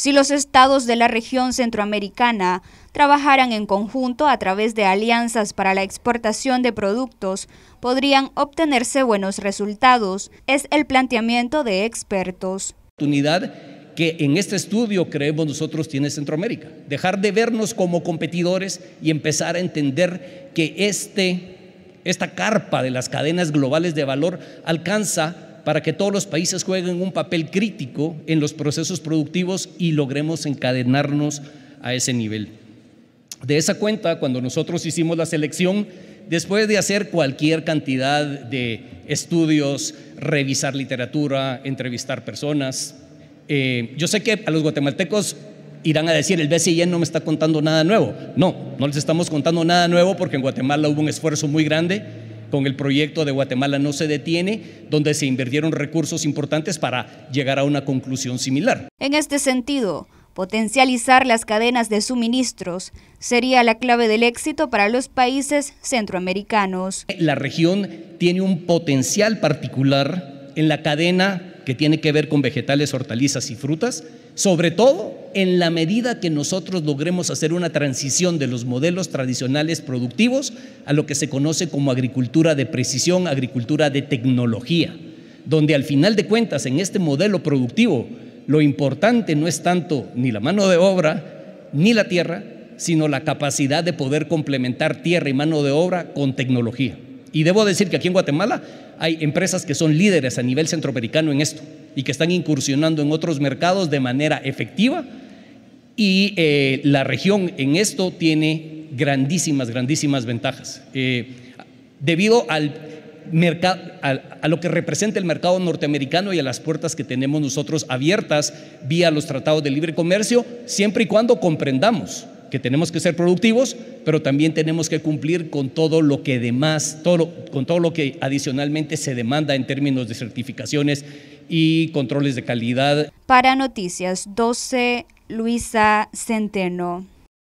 si los estados de la región centroamericana trabajaran en conjunto a través de alianzas para la exportación de productos, podrían obtenerse buenos resultados, es el planteamiento de expertos. Oportunidad que en este estudio creemos nosotros tiene Centroamérica, dejar de vernos como competidores y empezar a entender que este, esta carpa de las cadenas globales de valor alcanza para que todos los países jueguen un papel crítico en los procesos productivos y logremos encadenarnos a ese nivel. De esa cuenta, cuando nosotros hicimos la selección, después de hacer cualquier cantidad de estudios, revisar literatura, entrevistar personas, eh, yo sé que a los guatemaltecos irán a decir, el BCIEN no me está contando nada nuevo. No, no les estamos contando nada nuevo porque en Guatemala hubo un esfuerzo muy grande con el proyecto de Guatemala no se detiene, donde se invirtieron recursos importantes para llegar a una conclusión similar. En este sentido, potencializar las cadenas de suministros sería la clave del éxito para los países centroamericanos. La región tiene un potencial particular en la cadena que tiene que ver con vegetales, hortalizas y frutas, sobre todo en la medida que nosotros logremos hacer una transición de los modelos tradicionales productivos a lo que se conoce como agricultura de precisión, agricultura de tecnología, donde al final de cuentas en este modelo productivo lo importante no es tanto ni la mano de obra ni la tierra, sino la capacidad de poder complementar tierra y mano de obra con tecnología. Y debo decir que aquí en Guatemala hay empresas que son líderes a nivel centroamericano en esto y que están incursionando en otros mercados de manera efectiva. Y eh, la región en esto tiene grandísimas, grandísimas ventajas. Eh, debido al a, lo que representa el mercado norteamericano y a las puertas que tenemos nosotros abiertas vía los tratados de libre comercio, siempre y cuando comprendamos que tenemos que ser productivos, pero también tenemos que cumplir con todo lo que demás, todo, con todo lo que adicionalmente se demanda en términos de certificaciones y controles de calidad. Para Noticias 12, Luisa Centeno.